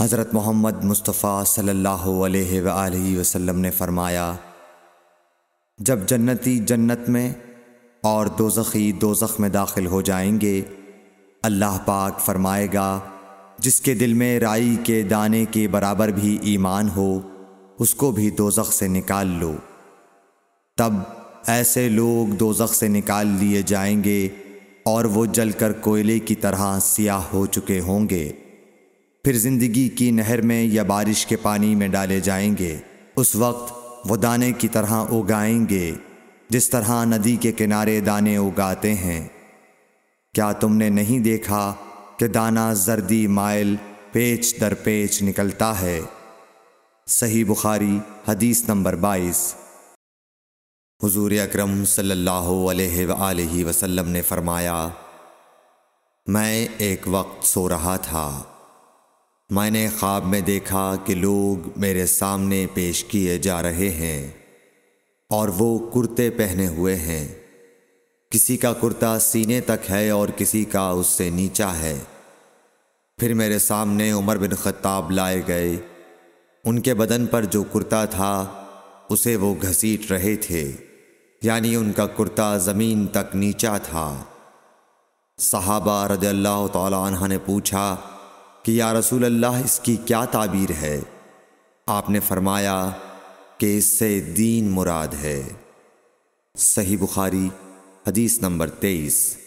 हज़रत मोहम्मद मुस्तफ़ा सल्लल्लाहु अलैहि वसल्लम ने फरमाया जब जन्नती जन्नत में और दोजखी दोजख में दाखिल हो जाएंगे अल्लाह पाक फरमाएगा जिसके दिल में राई के दाने के बराबर भी ईमान हो उसको भी दोजख से निकाल लो तब ऐसे लोग दोजख से निकाल लिए जाएंगे और वो जलकर कोयले की तरह सियाह हो चुके होंगे फिर ज़िंदगी की नहर में या बारिश के पानी में डाले जाएंगे उस वक्त वो दाने की तरह उगाएंगे जिस तरह नदी के किनारे दाने उगाते हैं क्या तुमने नहीं देखा कि दाना जर्दी माइल पेच दर पेच निकलता है सही बुखारी हदीस नंबर बाईस हुजूर अकरम सल्लल्लाहु अलैहि वसल्लम ने फरमाया मैं एक वक्त सो रहा था मैंने ख्वाब में देखा कि लोग मेरे सामने पेश किए जा रहे हैं और वो कुर्ते पहने हुए हैं किसी का कुर्ता सीने तक है और किसी का उससे नीचा है फिर मेरे सामने उमर बिन खत्ताब लाए गए उनके बदन पर जो कुर्ता था उसे वो घसीट रहे थे यानी उनका कुर्ता ज़मीन तक नीचा था सहाबा रज तआला तला ने पूछा कि या रसूल अल्लाह इसकी क्या ताबीर है आपने फरमाया कि इससे दीन मुराद है सही बुखारी हदीस नंबर तेईस